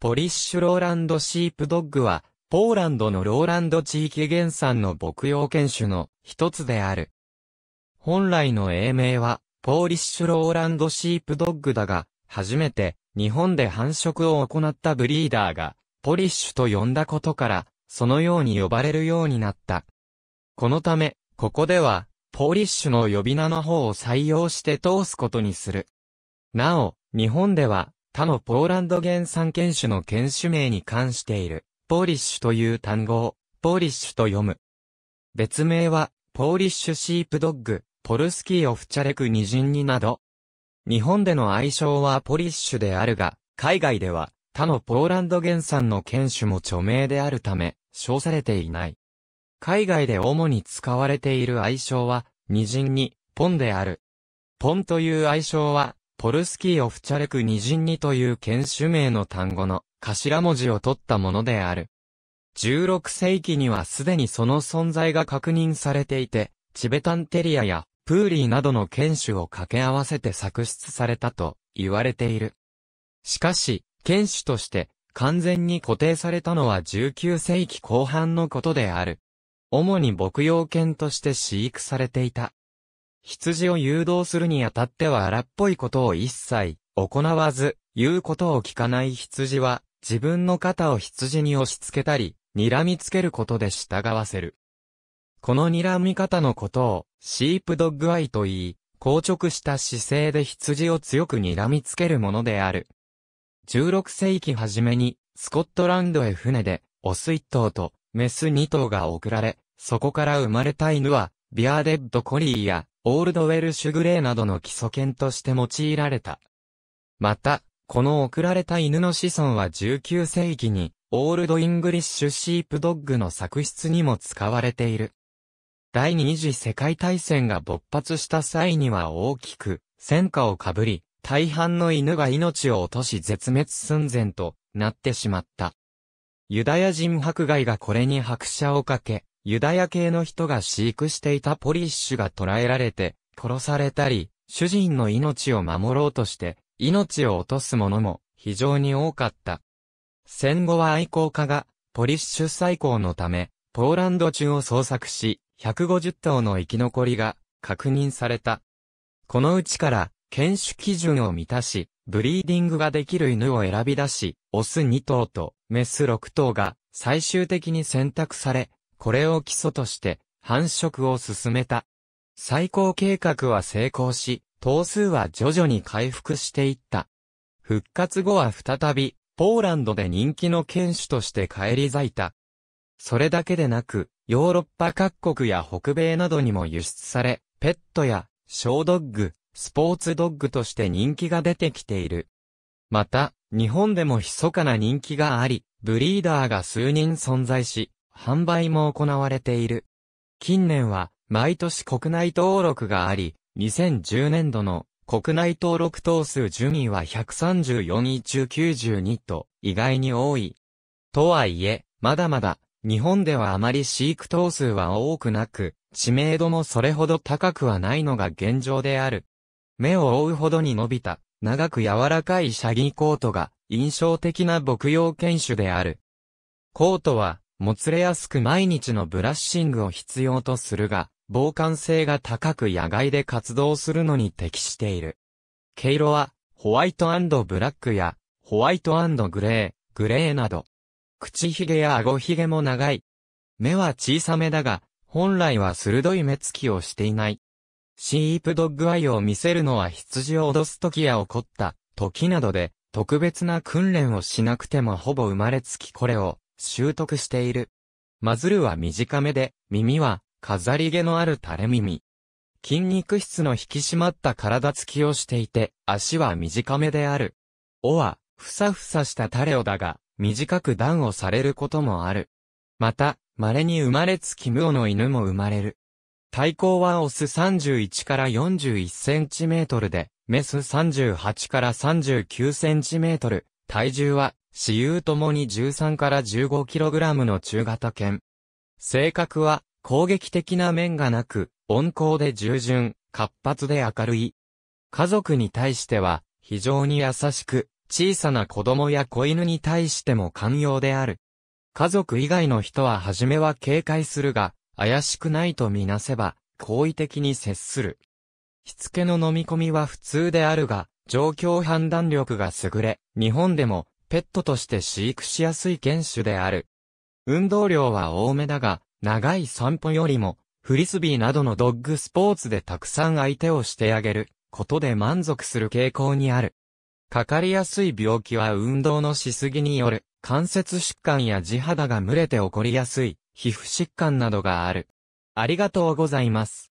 ポリッシュローランドシープドッグは、ポーランドのローランド地域原産の牧羊犬種の一つである。本来の英名は、ポーリッシュローランドシープドッグだが、初めて日本で繁殖を行ったブリーダーが、ポリッシュと呼んだことから、そのように呼ばれるようになった。このため、ここでは、ポリッシュの呼び名の方を採用して通すことにする。なお、日本では、他のポーランド原産犬種の犬種名に関している、ポーリッシュという単語を、ポーリッシュと読む。別名は、ポーリッシュシープドッグ、ポルスキーオフチャレクニジンニなど。日本での愛称はポリッシュであるが、海外では、他のポーランド原産の犬種も著名であるため、称されていない。海外で主に使われている愛称は、ニジンニ、ポンである。ポンという愛称は、ポルスキーオフチャレクニジンニという犬種名の単語の頭文字を取ったものである。16世紀にはすでにその存在が確認されていて、チベタンテリアやプーリーなどの犬種を掛け合わせて作出されたと言われている。しかし、犬種として完全に固定されたのは19世紀後半のことである。主に牧羊犬として飼育されていた羊を誘導するにあたっては荒っぽいことを一切行わず、言うことを聞かない羊は、自分の肩を羊に押し付けたり、睨みつけることで従わせる。この睨み方のことを、シープドッグアイと言い、硬直した姿勢で羊を強く睨みつけるものである。16世紀初めに、スコットランドへ船で、オス1頭と、メス2頭が送られ、そこから生まれた犬は、ビアデッドコリーや、オールドウェルシュグレーなどの基礎犬として用いられた。また、この送られた犬の子孫は19世紀に、オールドイングリッシュシープドッグの作出にも使われている。第二次世界大戦が勃発した際には大きく、戦火をかぶり、大半の犬が命を落とし絶滅寸前となってしまった。ユダヤ人迫害がこれに拍車をかけ、ユダヤ系の人が飼育していたポリッシュが捕らえられて、殺されたり、主人の命を守ろうとして、命を落とす者も非常に多かった。戦後は愛好家が、ポリッシュ再興のため、ポーランド中を捜索し、150頭の生き残りが確認された。このうちから、犬種基準を満たし、ブリーディングができる犬を選び出し、オス2頭とメス6頭が最終的に選択され、これを基礎として繁殖を進めた。最高計画は成功し、頭数は徐々に回復していった。復活後は再び、ポーランドで人気の犬種として返り咲いた。それだけでなく、ヨーロッパ各国や北米などにも輸出され、ペットや、小ドッグ、スポーツドッグとして人気が出てきている。また、日本でも密かな人気があり、ブリーダーが数人存在し、販売も行われている。近年は、毎年国内登録があり、2010年度の国内登録頭数順位は134位中92と意外に多い。とはいえ、まだまだ日本ではあまり飼育頭数は多くなく、知名度もそれほど高くはないのが現状である。目を覆うほどに伸びた、長く柔らかいシャギーコートが印象的な牧羊犬種である。コートはもつれやすく毎日のブラッシングを必要とするが、防寒性が高く野外で活動するのに適している。毛色は、ホワイトブラックや、ホワイトグレー、グレーなど。口ひげや顎ひげも長い。目は小さめだが、本来は鋭い目つきをしていない。シープドッグアイを見せるのは羊を脅す時や怒った時などで、特別な訓練をしなくてもほぼ生まれつきこれを習得している。マズルは短めで、耳は飾り毛のある垂れ耳。筋肉質の引き締まった体つきをしていて、足は短めである。尾は、ふさふさしたタレオだが、短くンをされることもある。また、稀に生まれつき無尾の犬も生まれる。体高はオス31から41センチメートルで、メス38から39センチメートル、体重は私有ともに13から 15kg の中型犬。性格は、攻撃的な面がなく、温厚で従順、活発で明るい。家族に対しては、非常に優しく、小さな子供や子犬に対しても寛容である。家族以外の人は初めは警戒するが、怪しくないとみなせば、好意的に接する。しつけの飲み込みは普通であるが、状況判断力が優れ、日本でもペットとして飼育しやすい犬種である。運動量は多めだが、長い散歩よりも、フリスビーなどのドッグスポーツでたくさん相手をしてあげることで満足する傾向にある。かかりやすい病気は運動のしすぎによる関節疾患や地肌が蒸れて起こりやすい皮膚疾患などがある。ありがとうございます。